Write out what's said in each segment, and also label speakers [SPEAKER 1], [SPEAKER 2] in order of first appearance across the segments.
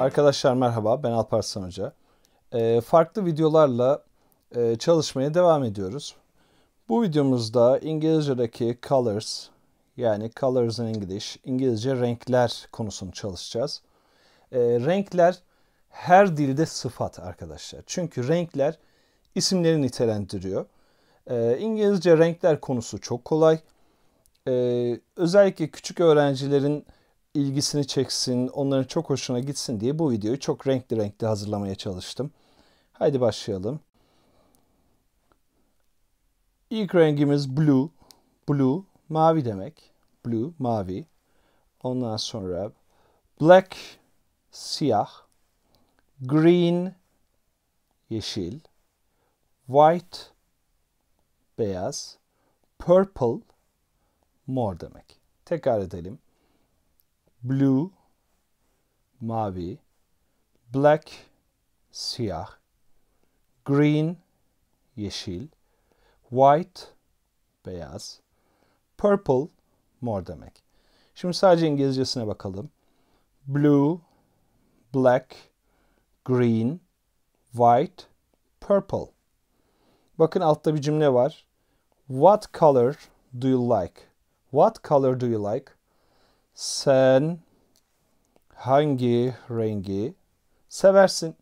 [SPEAKER 1] Arkadaşlar merhaba ben Alparslan Hoca. E, ee, farklı videolarla e, çalışmaya devam ediyoruz. Bu videomuzda İngilizce'deki colors yani colors in English İngilizce renkler konusunu çalışacağız. E, renkler her dilde sıfat arkadaşlar. Çünkü renkler isimleri nitelendiriyor. E, İngilizce renkler konusu çok kolay. E, özellikle küçük öğrencilerin ilgisini çeksin, onların çok hoşuna gitsin diye bu videoyu çok renkli renkli hazırlamaya çalıştım. Haydi başlayalım. İlk rengimiz blue. Blue mavi demek. Blue mavi. Ondan sonra black siyah. Green yeşil. White beyaz. Purple mor demek. Tekrar edelim. Blue mavi, black siyah, green yeşil, white beyaz, purple mor demek. Şimdi sadece İngilizcesine bakalım. Blue, black, green, white, purple. Bakın altta bir cümle var. What color do you like? What color do you like? Sen hangi rengi seversin?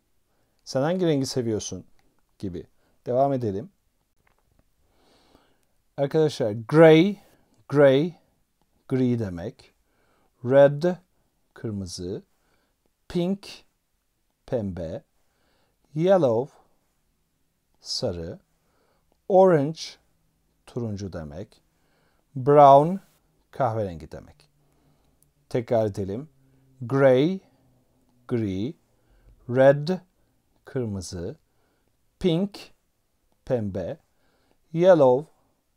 [SPEAKER 1] Sen hangi rengi seviyorsun? Gibi. Devam edelim. Arkadaşlar gray, gray, gri demek. Red, kırmızı. Pink, pembe. Yellow, sarı. Orange, turuncu demek. Brown, kahverengi demek. Tekrar edelim. Gray, gri. Red, kırmızı. Pink, pembe. Yellow,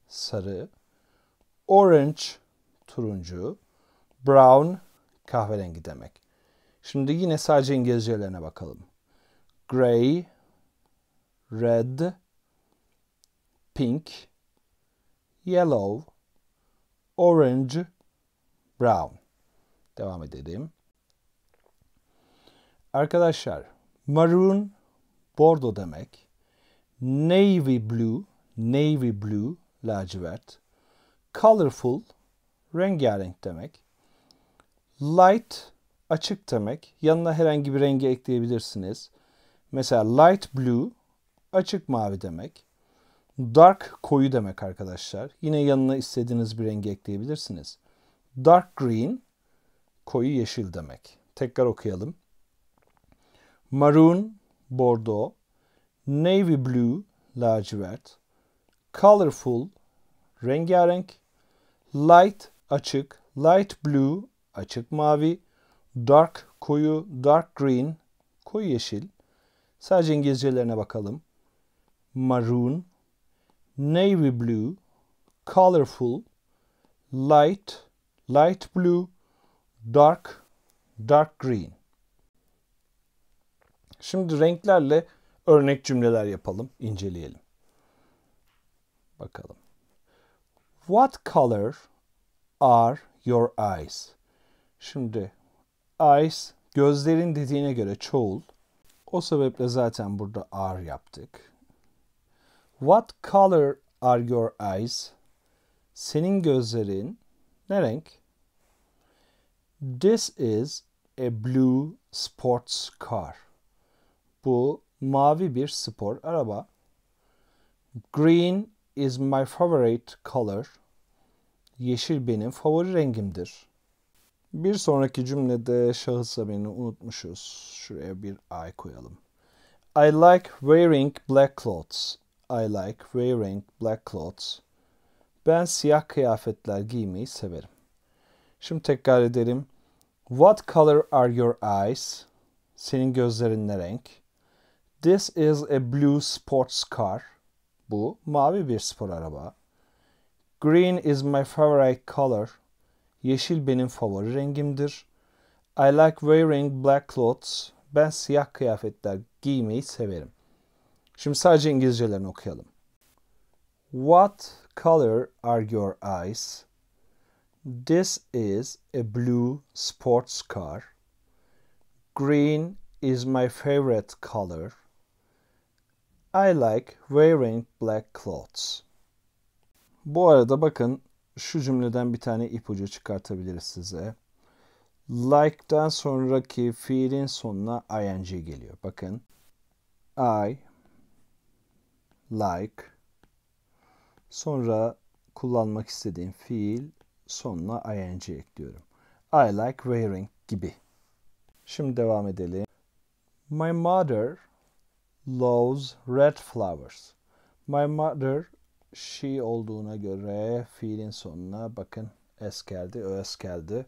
[SPEAKER 1] sarı. Orange, turuncu. Brown, kahverengi demek. Şimdi yine sadece İngilizcelerine bakalım. Gray, red, pink, yellow, orange, brown. Devam edelim. Arkadaşlar maroon bordo demek. Navy blue, navy blue lacivert. Colorful rengarenk demek. Light açık demek. Yanına herhangi bir rengi ekleyebilirsiniz. Mesela light blue açık mavi demek. Dark koyu demek arkadaşlar. Yine yanına istediğiniz bir rengi ekleyebilirsiniz. Dark green koyu yeşil demek. Tekrar okuyalım. Maroon, bordo, navy blue, lacivert, colorful, rengarenk, light, açık, light blue, açık mavi, dark, koyu, dark green, koyu yeşil. Sadece İngilizcelerine bakalım. Maroon, navy blue, colorful, light, light blue, dark, dark green. Şimdi renklerle örnek cümleler yapalım, inceleyelim. Bakalım. What color are your eyes? Şimdi eyes gözlerin dediğine göre çoğul. O sebeple zaten burada are yaptık. What color are your eyes? Senin gözlerin ne renk? This is a blue sports car. Bu mavi bir spor araba. Green is my favorite color. Yeşil benim favori rengimdir. Bir sonraki cümlede şahıs haberini unutmuşuz. Şuraya bir I koyalım. I like wearing black clothes. I like wearing black clothes. Ben siyah kıyafetler giymeyi severim. Şimdi tekrar edelim. What color are your eyes? Senin gözlerin ne renk? This is a blue sports car. Bu mavi bir spor araba. Green is my favorite color. Yeşil benim favori rengimdir. I like wearing black clothes. Ben siyah kıyafetler giymeyi severim. Şimdi sadece İngilizcelerini okuyalım. What color are your eyes? This is a blue sports car. Green is my favorite color. I like wearing black clothes. Bu arada bakın şu cümleden bir tane ipucu çıkartabiliriz size. Like'dan sonraki fiilin sonuna ing geliyor. Bakın. I like sonra kullanmak istediğim fiil sonuna ing ekliyorum. I like wearing gibi. Şimdi devam edelim. My mother loves red flowers. My mother she olduğuna göre fiilin sonuna bakın es geldi, ös geldi.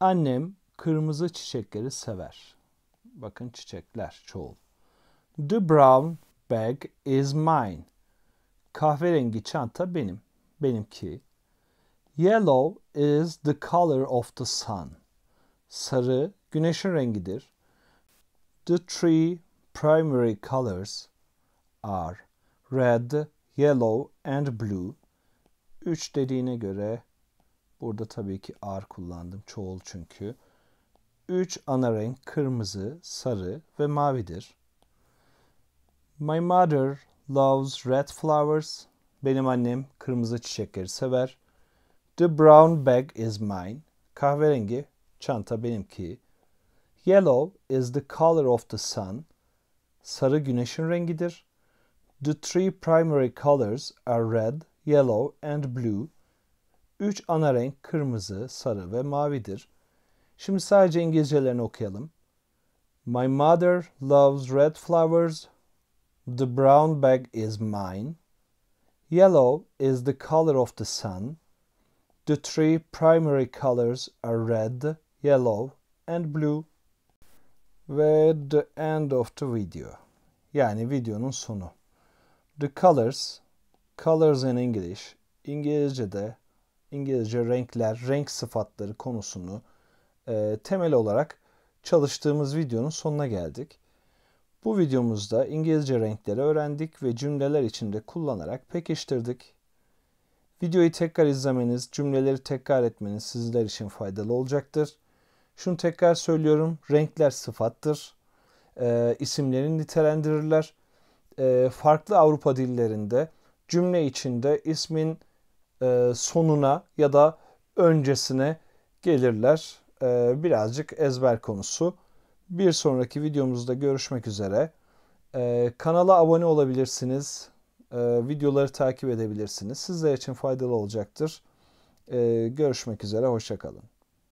[SPEAKER 1] Annem kırmızı çiçekleri sever. Bakın çiçekler çoğul. The brown bag is mine. Kahverengi çanta benim. Benimki. Yellow is the color of the sun. Sarı güneşin rengidir. The three primary colors are red, yellow and blue. 3 dediğine göre burada tabii ki R kullandım çoğul çünkü. 3 ana renk kırmızı, sarı ve mavidir. My mother loves red flowers. Benim annem kırmızı çiçekleri sever. The brown bag is mine. Kahverengi çanta benimki. Yellow is the color of the sun. Sarı güneşin rengidir. The three primary colors are red, yellow and blue. Üç ana renk kırmızı, sarı ve mavidir. Şimdi sadece İngilizcelerini okuyalım. My mother loves red flowers. The brown bag is mine. Yellow is the color of the sun. The three primary colors are red, yellow and blue. Ve the end of the video. Yani videonun sonu. The colors, colors in English, İngilizce'de İngilizce renkler, renk sıfatları konusunu e, temel olarak çalıştığımız videonun sonuna geldik. Bu videomuzda İngilizce renkleri öğrendik ve cümleler içinde kullanarak pekiştirdik. Videoyu tekrar izlemeniz, cümleleri tekrar etmeniz sizler için faydalı olacaktır. Şunu tekrar söylüyorum, renkler sıfattır. E, ee, isimlerini nitelendirirler. E, farklı Avrupa dillerinde cümle içinde ismin e, sonuna ya da öncesine gelirler. E, birazcık ezber konusu. Bir sonraki videomuzda görüşmek üzere. E, kanala abone olabilirsiniz e, videoları takip edebilirsiniz. Sizler için faydalı olacaktır. E, görüşmek üzere, hoşçakalın.